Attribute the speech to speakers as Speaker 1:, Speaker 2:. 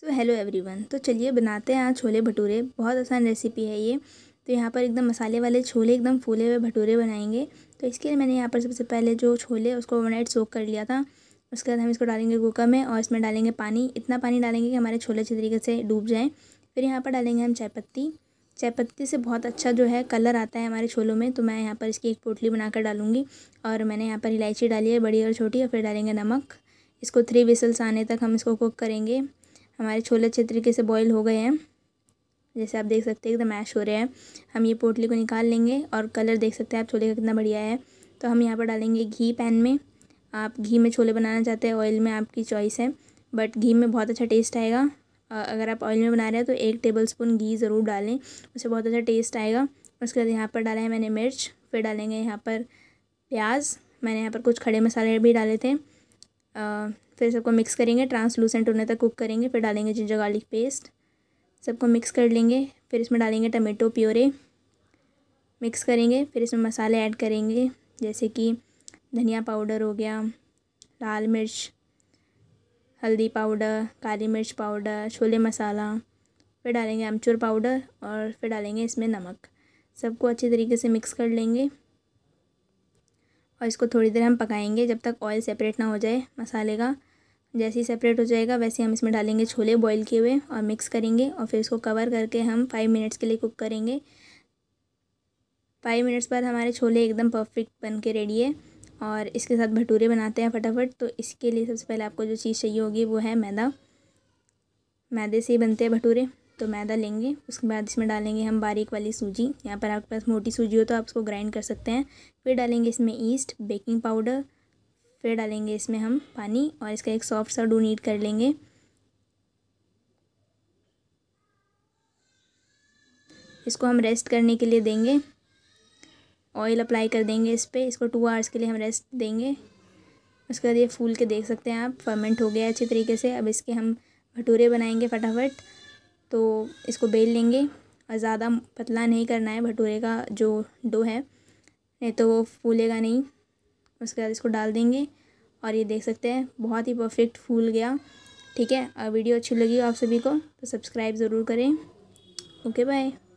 Speaker 1: so hello everyone तो चलिए बनाते हैं आज छोले भटूरे बहुत आसान रेसिपी है ये तो यहाँ पर एकदम मसाले वाले छोले एकदम फूले हुए भटूरे बनाएंगे तो इसके लिए मैंने यहाँ पर सबसे पहले जो छोले उसको ओवरनाइट सोक कर लिया था उसके बाद हम इसको डालेंगे कुकर में और इसमें डालेंगे पानी इतना पानी डालेंगे कि हमारे छोले अच्छे तरीके से डूब जाएँ फिर यहाँ पर डालेंगे हम चाय चाय चायपत्ती से बहुत अच्छा जो है कलर आता है हमारे छोलों में तो मैं यहाँ पर इसकी एक पोटली बनाकर डालूंगी और मैंने यहाँ पर इलायची डाली है बड़ी और छोटी और फिर डालेंगे नमक इसको थ्री विसल्स आने तक हम इसको कुक करेंगे हमारे छोले अच्छे तरीके से बॉईल हो गए हैं जैसे आप देख सकते हैं एकदम मैश हो रहे हैं हम ये पोटली को निकाल लेंगे और कलर देख सकते हैं आप छोले का कितना बढ़िया है तो हम यहाँ पर डालेंगे घी पैन में आप घी में छोले बनाना चाहते हैं ऑयल में आपकी चॉइस है बट घी में बहुत अच्छा टेस्ट आएगा अगर आप ऑयल में बना रहे हैं तो एक टेबल स्पून घी ज़रूर डालें उससे बहुत अच्छा टेस्ट आएगा उसके बाद यहाँ पर डाला है मैंने मिर्च फिर डालेंगे यहाँ पर प्याज मैंने यहाँ पर कुछ खड़े मसाले भी डाले थे फिर सबको मिक्स करेंगे ट्रांसलूसेंट होने तक कुक करेंगे फिर डालेंगे जिंजर गार्लिक पेस्ट सबको मिक्स कर लेंगे फिर इसमें डालेंगे टमेटो प्योरे मिक्स करेंगे फिर इसमें मसाले ऐड करेंगे जैसे कि धनिया पाउडर हो गया लाल मिर्च हल्दी पाउडर काली मिर्च पाउडर छोले मसाला फिर डालेंगे अमचूर पाउडर और फिर डालेंगे इसमें नमक सबको अच्छे तरीके से मिक्स कर लेंगे और इसको थोड़ी देर हम पकाएंगे जब तक ऑयल सेपरेट ना हो जाए मसाले का जैसे ही सेपरेट हो जाएगा वैसे हम इसमें डालेंगे छोले बॉईल किए हुए और मिक्स करेंगे और फिर इसको कवर करके हम फाइव मिनट्स के लिए कुक करेंगे फाइव मिनट्स बाद हमारे छोले एकदम परफेक्ट बन के रेडी है और इसके साथ भटूरे बनाते हैं फटाफट तो इसके लिए सबसे पहले आपको जो चीज़ चाहिए होगी वो है मैदा मैदे से ही बनते हैं भटूरे तो मैदा लेंगे उसके बाद इसमें डालेंगे हम बारीक वाली सूजी यहाँ पर आपके पास मोटी सूजी हो तो आप उसको ग्राइंड कर सकते हैं फिर डालेंगे इसमें ईस्ट बेकिंग पाउडर फिर डालेंगे इसमें हम पानी और इसका एक सॉफ्ट सा डू नीट कर लेंगे इसको हम रेस्ट करने के लिए देंगे ऑयल अप्लाई कर देंगे इस पर इसको टू आवर्स के लिए हम रेस्ट देंगे उसके बाद ये फूल के देख सकते हैं आप फर्मेंट हो गया अच्छे तरीके से अब इसके हम भटूरे बनाएंगे फटाफट तो इसको बेल लेंगे और ज़्यादा पतला नहीं करना है भटूरे का जो डो है नहीं तो वो फूलेगा नहीं उसके बाद इसको डाल देंगे और ये देख सकते हैं बहुत ही परफेक्ट फूल गया ठीक है और वीडियो अच्छी लगी आप सभी को तो सब्सक्राइब ज़रूर करें ओके बाय